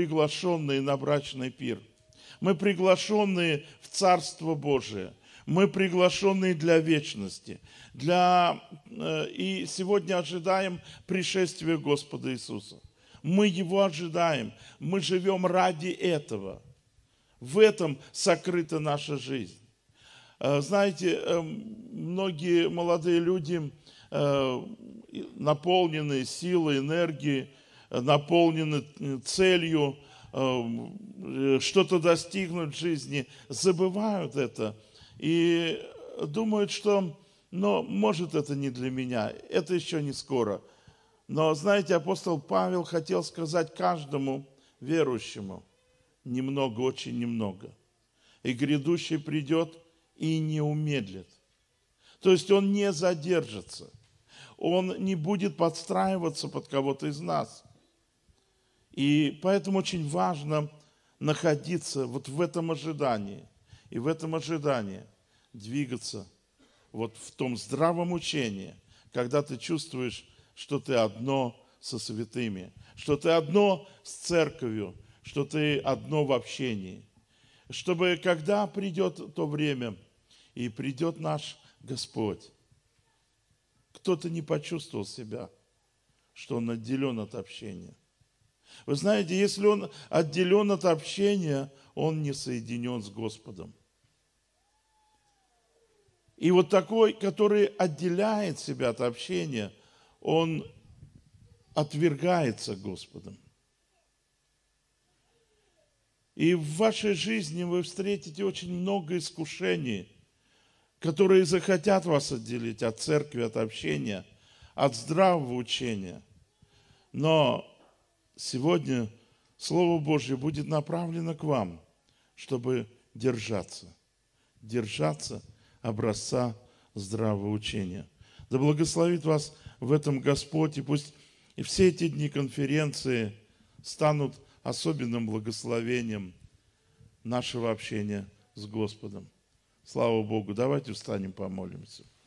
приглашенные на брачный пир. Мы приглашенные в Царство Божие. Мы приглашенные для вечности. Для... Э, и сегодня ожидаем пришествия Господа Иисуса. Мы Его ожидаем. Мы живем ради этого. В этом сокрыта наша жизнь. Э, знаете, э, многие молодые люди, наполненные силой, энергией, наполнены э, целью э, что-то достигнуть в жизни, забывают это и думают, что, но ну, может, это не для меня, это еще не скоро. Но, знаете, апостол Павел хотел сказать каждому верующему, немного, очень немного. И грядущий придет и не умедлит. То есть он не задержится. Он не будет подстраиваться под кого-то из нас – и поэтому очень важно находиться вот в этом ожидании. И в этом ожидании двигаться вот в том здравом учении, когда ты чувствуешь, что ты одно со святыми, что ты одно с церковью, что ты одно в общении. Чтобы когда придет то время, и придет наш Господь, кто-то не почувствовал себя, что он отделен от общения. Вы знаете, если он отделен от общения, он не соединен с Господом. И вот такой, который отделяет себя от общения, он отвергается Господом. И в вашей жизни вы встретите очень много искушений, которые захотят вас отделить от церкви, от общения, от здравого учения. Но сегодня Слово Божье будет направлено к вам, чтобы держаться, держаться образца здравого учения. Да благословит вас в этом Господь, и пусть и все эти дни конференции станут особенным благословением нашего общения с Господом. Слава Богу, давайте встанем, помолимся.